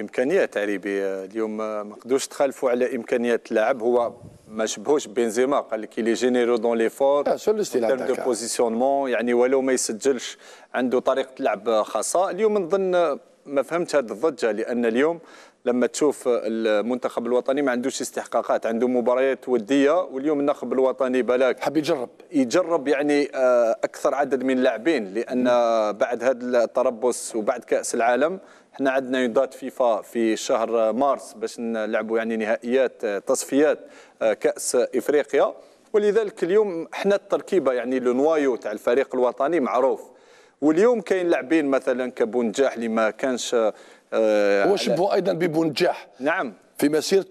امكانيات عريبي اليوم ما قدوش تخالفوا على امكانيات اللاعب هو ما شبهوش بنزيما قال لك لي جينيرو دون لي فور تيرم دو بوزيسيونمون يعني ولو ما يسجلش عنده طريقه لعب خاصه اليوم نظن ما فهمت هذه الضجه لان اليوم لما تشوف المنتخب الوطني ما عندوش استحقاقات عنده مباريات وديه واليوم الناخب الوطني بلاك حاب يجرب يجرب يعني آه، اكثر عدد من اللاعبين لان بعد هذا التربص وبعد كاس العالم احنا عندنا يضات فيفا في شهر مارس باش نلعبوا يعني نهائيات آه، تصفيات آه، كاس افريقيا ولذلك اليوم احنا التركيبه يعني لو نوايو تاع الفريق الوطني معروف واليوم كاين لاعبين مثلا كبونجاح اللي ما كانش آه هو شبه ايضا ببونجاح نعم في مسيرته